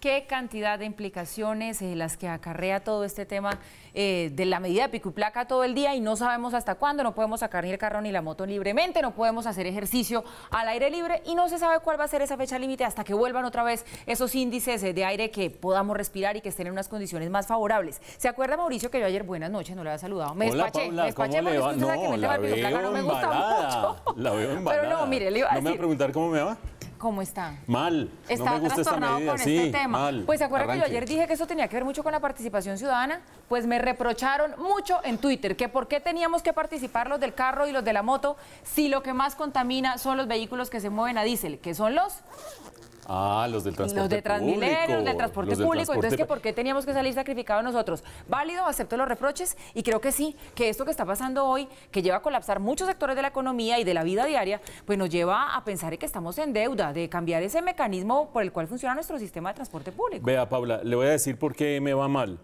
qué cantidad de implicaciones eh, las que acarrea todo este tema eh, de la medida de pico y placa todo el día y no sabemos hasta cuándo, no podemos sacar ni el carro ni la moto libremente, no podemos hacer ejercicio al aire libre y no se sabe cuál va a ser esa fecha límite hasta que vuelvan otra vez esos índices eh, de aire que podamos respirar y que estén en unas condiciones más favorables. ¿Se acuerda Mauricio que yo ayer, buenas noches, no le había saludado? Me despaché, me despaché ¿cómo le va? No, la, no me gusta mucho. la veo embalada. Pero no, mire, le iba a No me va a preguntar cómo me va. ¿Cómo está? Mal. Estaba trastornado con este tema. Pues se acuerda que yo ayer dije que eso tenía que ver mucho con la participación ciudadana. Pues me reprocharon mucho en Twitter que por qué teníamos que participar los del carro y los de la moto si lo que más contamina son los vehículos que se mueven a diésel, que son los Ah, los del transporte Los de Transmilenio, los del transporte público. Entonces, ¿por qué teníamos que salir sacrificados nosotros? Válido, acepto los reproches y creo que sí, que esto que está pasando hoy, que lleva a colapsar muchos sectores de la economía y de la vida diaria, pues nos lleva a pensar que estamos en deuda, de cambiar ese mecanismo por el cual funciona nuestro sistema de transporte público. Vea, Paula, le voy a decir por qué me va mal.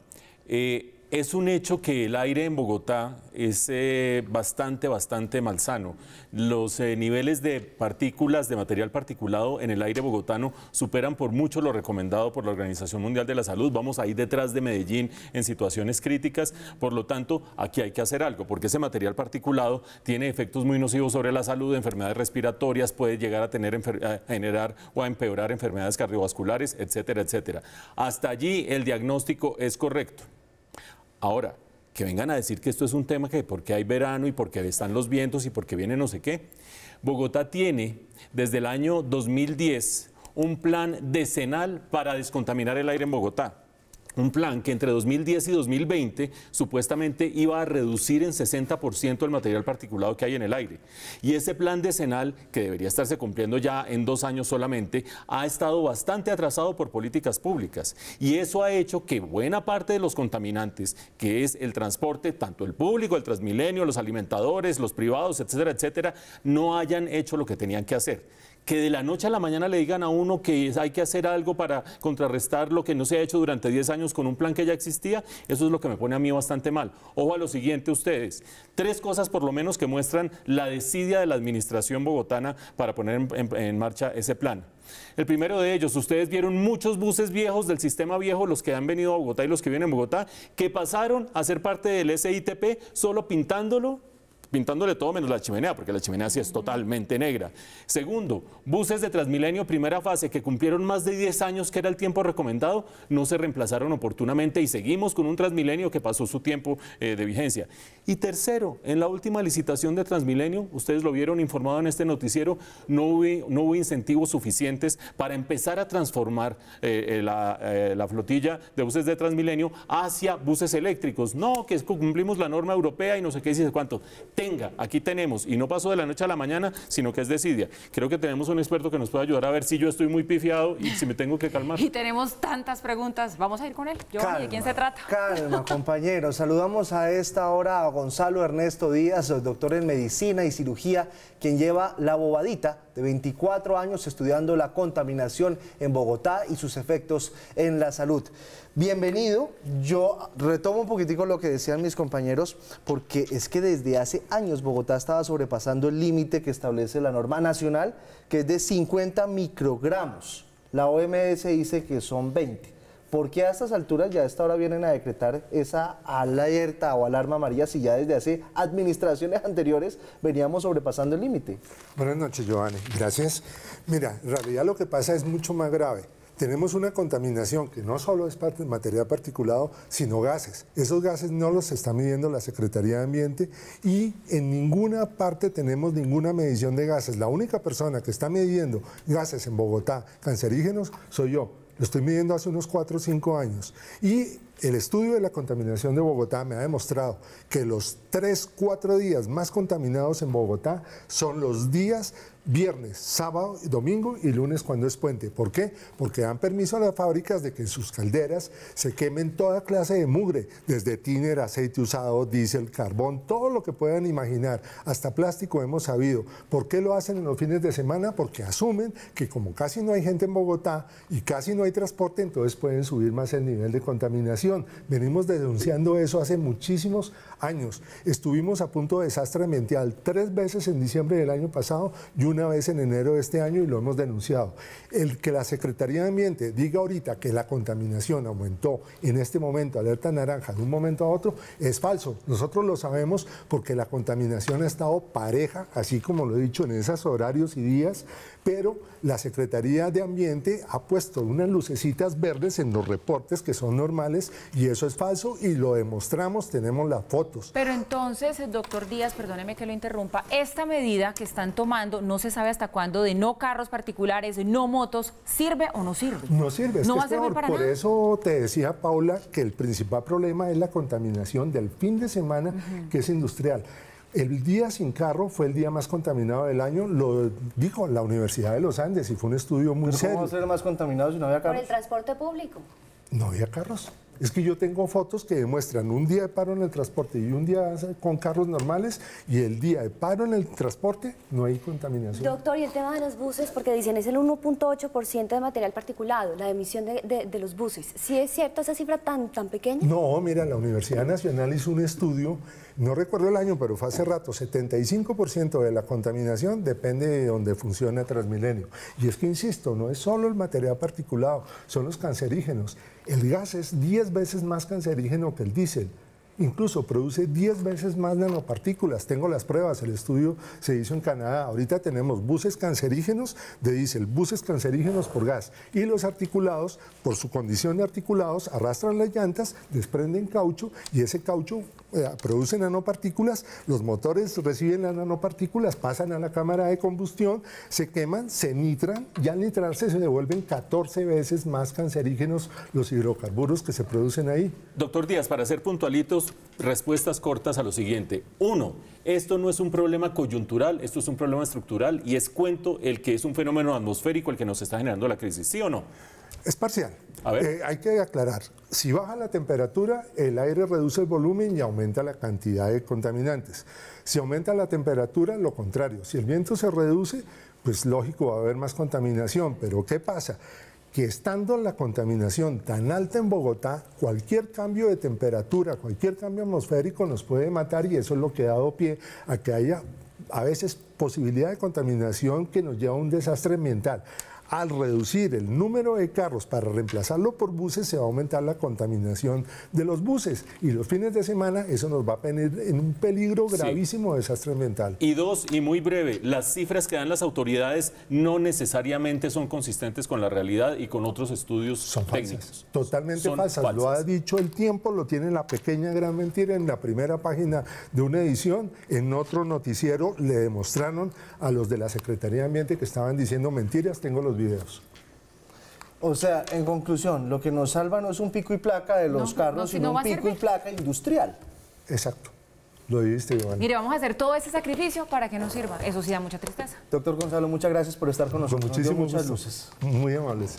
Eh, es un hecho que el aire en Bogotá es eh, bastante, bastante malsano. Los eh, niveles de partículas, de material particulado en el aire bogotano superan por mucho lo recomendado por la Organización Mundial de la Salud. Vamos ahí detrás de Medellín en situaciones críticas. Por lo tanto, aquí hay que hacer algo, porque ese material particulado tiene efectos muy nocivos sobre la salud, enfermedades respiratorias, puede llegar a, tener, a generar o a empeorar enfermedades cardiovasculares, etcétera, etcétera. Hasta allí el diagnóstico es correcto. Ahora, que vengan a decir que esto es un tema que porque hay verano y porque están los vientos y porque viene no sé qué. Bogotá tiene desde el año 2010 un plan decenal para descontaminar el aire en Bogotá un plan que entre 2010 y 2020 supuestamente iba a reducir en 60% el material particulado que hay en el aire. Y ese plan decenal, que debería estarse cumpliendo ya en dos años solamente, ha estado bastante atrasado por políticas públicas. Y eso ha hecho que buena parte de los contaminantes, que es el transporte, tanto el público, el transmilenio, los alimentadores, los privados, etcétera, etcétera, no hayan hecho lo que tenían que hacer que de la noche a la mañana le digan a uno que hay que hacer algo para contrarrestar lo que no se ha hecho durante 10 años con un plan que ya existía, eso es lo que me pone a mí bastante mal. Ojo a lo siguiente ustedes, tres cosas por lo menos que muestran la desidia de la administración bogotana para poner en, en marcha ese plan. El primero de ellos, ustedes vieron muchos buses viejos del sistema viejo, los que han venido a Bogotá y los que vienen a Bogotá, que pasaron a ser parte del SITP solo pintándolo pintándole todo menos la chimenea, porque la chimenea sí es totalmente negra. Segundo, buses de Transmilenio primera fase que cumplieron más de 10 años, que era el tiempo recomendado, no se reemplazaron oportunamente y seguimos con un Transmilenio que pasó su tiempo eh, de vigencia. Y tercero, en la última licitación de Transmilenio, ustedes lo vieron informado en este noticiero, no hubo, no hubo incentivos suficientes para empezar a transformar eh, eh, la, flotilla de buses de Transmilenio hacia buses eléctricos. No, que cumplimos la norma europea y no sé qué, dice cuánto aquí tenemos, y no pasó de la noche a la mañana, sino que es decidia. Creo que tenemos un experto que nos puede ayudar a ver si yo estoy muy pifiado y si me tengo que calmar. Y tenemos tantas preguntas, vamos a ir con él. Yo, ¿de quién se trata? Calma, compañeros. Saludamos a esta hora a Gonzalo Ernesto Díaz, doctor en medicina y cirugía, quien lleva la bobadita de 24 años estudiando la contaminación en Bogotá y sus efectos en la salud. Bienvenido. Yo retomo un poquitico lo que decían mis compañeros, porque es que desde hace años Bogotá estaba sobrepasando el límite que establece la norma nacional, que es de 50 microgramos. La OMS dice que son 20. ¿Por qué a estas alturas ya a esta hora vienen a decretar esa alerta o alarma amarilla si ya desde hace administraciones anteriores veníamos sobrepasando el límite? Buenas noches, Giovanni. Gracias. Mira, en realidad lo que pasa es mucho más grave tenemos una contaminación que no solo es parte material particulado, sino gases. Esos gases no los está midiendo la Secretaría de Ambiente y en ninguna parte tenemos ninguna medición de gases. La única persona que está midiendo gases en Bogotá cancerígenos soy yo. Lo estoy midiendo hace unos 4 o 5 años. Y el estudio de la contaminación de Bogotá me ha demostrado que los tres, cuatro días más contaminados en Bogotá son los días viernes, sábado, domingo y lunes cuando es puente. ¿Por qué? Porque dan permiso a las fábricas de que en sus calderas se quemen toda clase de mugre, desde tiner, aceite usado, diésel, carbón, todo lo que puedan imaginar, hasta plástico hemos sabido. ¿Por qué lo hacen en los fines de semana? Porque asumen que como casi no hay gente en Bogotá y casi no hay transporte, entonces pueden subir más el nivel de contaminación Venimos denunciando eso hace muchísimos años. Estuvimos a punto de desastre ambiental tres veces en diciembre del año pasado y una vez en enero de este año y lo hemos denunciado. El que la Secretaría de Ambiente diga ahorita que la contaminación aumentó en este momento, alerta naranja, de un momento a otro, es falso. Nosotros lo sabemos porque la contaminación ha estado pareja, así como lo he dicho, en esos horarios y días, pero la Secretaría de Ambiente ha puesto unas lucecitas verdes en los reportes que son normales y eso es falso y lo demostramos, tenemos las fotos. Pero entonces, eh, doctor Díaz, perdóneme que lo interrumpa, esta medida que están tomando, no se sabe hasta cuándo, de no carros particulares, no motos, ¿sirve o no sirve? No sirve, no va a por eso te decía Paula que el principal problema es la contaminación del fin de semana que es industrial. El día sin carro fue el día más contaminado del año, lo dijo la Universidad de los Andes y fue un estudio muy serio. ¿Cómo va a ser más contaminado si no había carros? Por el transporte público. No había carros. Es que yo tengo fotos que demuestran un día de paro en el transporte y un día con carros normales y el día de paro en el transporte no hay contaminación. Doctor, y el tema de los buses, porque dicen es el 1.8% de material particulado, la emisión de, los buses. ¿si es cierto esa cifra tan, tan pequeña? No, mira, la Universidad Nacional hizo un estudio, no recuerdo el año, pero fue hace rato, 75% de la contaminación depende de donde funciona Transmilenio. Y es que, insisto, no es solo el material particulado, son los cancerígenos. El gas es 10 veces más cancerígeno que el diésel incluso produce 10 veces más nanopartículas. Tengo las pruebas, el estudio se hizo en Canadá. Ahorita tenemos buses cancerígenos de diésel, buses cancerígenos por gas. Y los articulados, por su condición de articulados, arrastran las llantas, desprenden caucho y ese caucho eh, produce nanopartículas. Los motores reciben las nanopartículas, pasan a la cámara de combustión, se queman, se nitran y al nitrarse se devuelven 14 veces más cancerígenos los hidrocarburos que se producen ahí. Doctor Díaz, para ser puntualitos, respuestas cortas a lo siguiente. Uno, esto no es un problema coyuntural, esto es un problema estructural y es cuento el que es un fenómeno atmosférico el que nos está generando la crisis, ¿sí o no? Es parcial. Eh, hay que aclarar, si baja la temperatura, el aire reduce el volumen y aumenta la cantidad de contaminantes. Si aumenta la temperatura, lo contrario. Si el viento se reduce, pues lógico va a haber más contaminación. Pero ¿qué pasa? que estando la contaminación tan alta en Bogotá, cualquier cambio de temperatura, cualquier cambio atmosférico nos puede matar y eso es lo que ha dado pie a que haya a veces posibilidad de contaminación que nos lleva a un desastre ambiental. Al reducir el número de carros para reemplazarlo por buses, se va a aumentar la contaminación de los buses. Y los fines de semana eso nos va a poner en un peligro gravísimo de desastre ambiental. Y dos, y muy breve, las cifras que dan las autoridades no necesariamente son consistentes con la realidad y con otros estudios son técnicos. totalmente falsas. Lo ha dicho el tiempo, lo tiene la pequeña gran mentira en la primera página de una edición. En otro noticiero le demostraron a los de la Secretaría de Ambiente que estaban diciendo mentiras. Tengo los videos. O sea, en conclusión, lo que nos salva no es un pico y placa de los carros, sino un pico y placa industrial. Exacto. Lo dijiste, Mire, vamos a hacer todo ese sacrificio para que nos sirva. Eso sí da mucha tristeza. Doctor Gonzalo, muchas gracias por estar con nosotros. muchísimas luces. Muy amables.